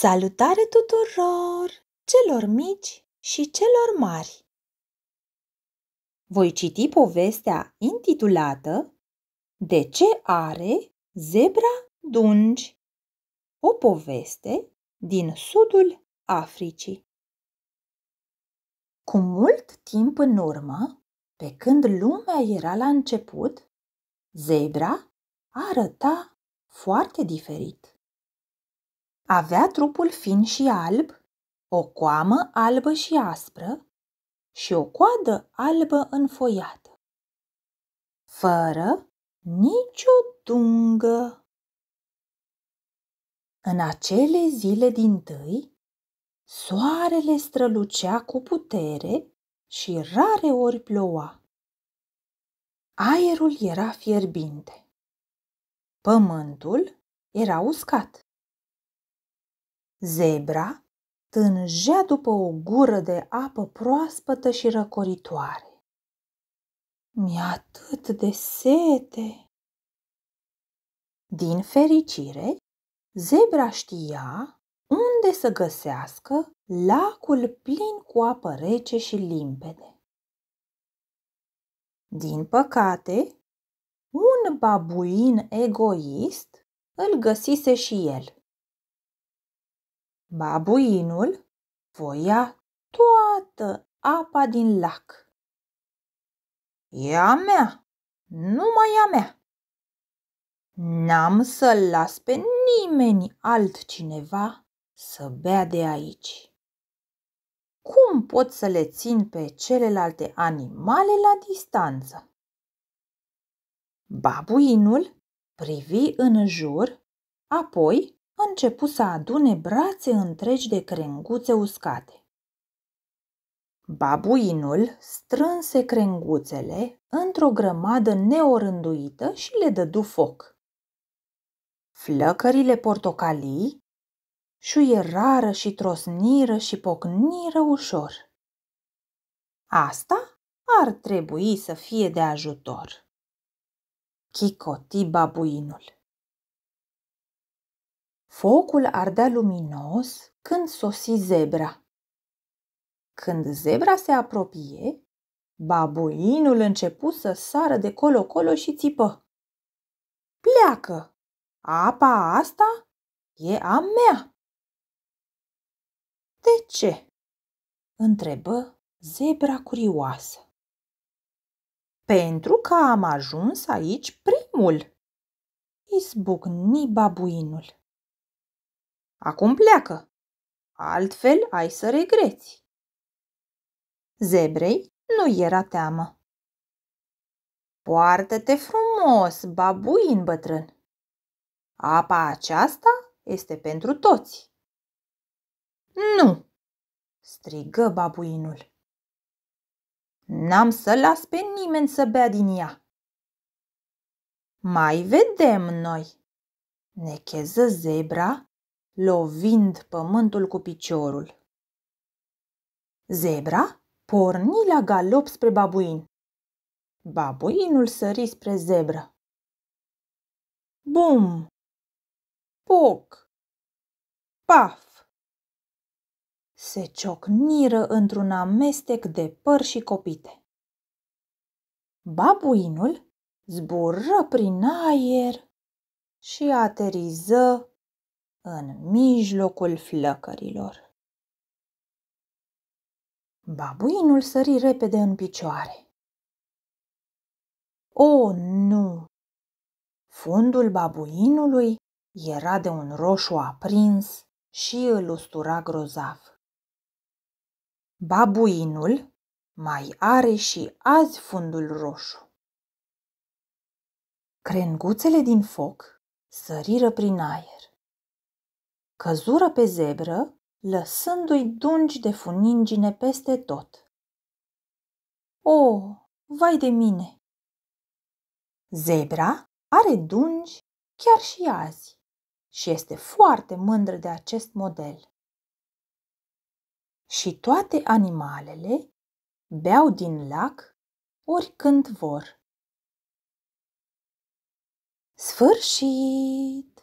Salutare tuturor, celor mici și celor mari! Voi citi povestea intitulată De ce are zebra dungi? O poveste din sudul Africii. Cu mult timp în urmă, pe când lumea era la început, zebra arăta foarte diferit. Avea trupul fin și alb, o coamă albă și aspră și o coadă albă înfoiată, fără nicio dungă. În acele zile din tâi, soarele strălucea cu putere și rare ori ploua. Aerul era fierbinte. Pământul era uscat. Zebra tânjea după o gură de apă proaspătă și răcoritoare. mi a atât de sete! Din fericire, zebra știa unde să găsească lacul plin cu apă rece și limpede. Din păcate, un babuin egoist îl găsise și el Babuinul voia toată apa din lac. Ea mea, mea, numai a mea. N-am să las pe nimeni altcineva să bea de aici. Cum pot să le țin pe celelalte animale la distanță? Babuinul privi în jur, apoi începu să adune brațe întregi de crenguțe uscate. Babuinul strânse crenguțele într-o grămadă neorânduită și le dădu foc. Flăcările portocalii șuierară și trosniră și pocniră ușor. Asta ar trebui să fie de ajutor. Chicoti babuinul. Focul ardea luminos când sosi zebra. Când zebra se apropie, babuinul începu să sară de colo-colo și țipă. Pleacă! Apa asta e a mea! De ce? întrebă zebra curioasă. Pentru că am ajuns aici primul, izbucni babuinul. Acum pleacă. Altfel ai să regreți. Zebrei nu era teamă. Poartă-te frumos, babuin bătrân. Apa aceasta este pentru toți. Nu, strigă babuinul. N-am să las pe nimeni să bea din ea. Mai vedem noi, necheză zebra lovind pământul cu piciorul. Zebra porni la galop spre babuin. Babuinul sări spre zebră. Bum! Poc! Paf! Se ciocniră într-un amestec de păr și copite. Babuinul zbură prin aer și ateriză în mijlocul flăcărilor. Babuinul sări repede în picioare. O, nu! Fundul babuinului era de un roșu aprins și îl ustura grozav. Babuinul mai are și azi fundul roșu. Crenguțele din foc săriră prin aer căzură pe zebră, lăsându-i dungi de funingine peste tot. O, oh, vai de mine! Zebra are dungi chiar și azi și este foarte mândră de acest model. Și toate animalele beau din lac oricând vor. Sfârșit!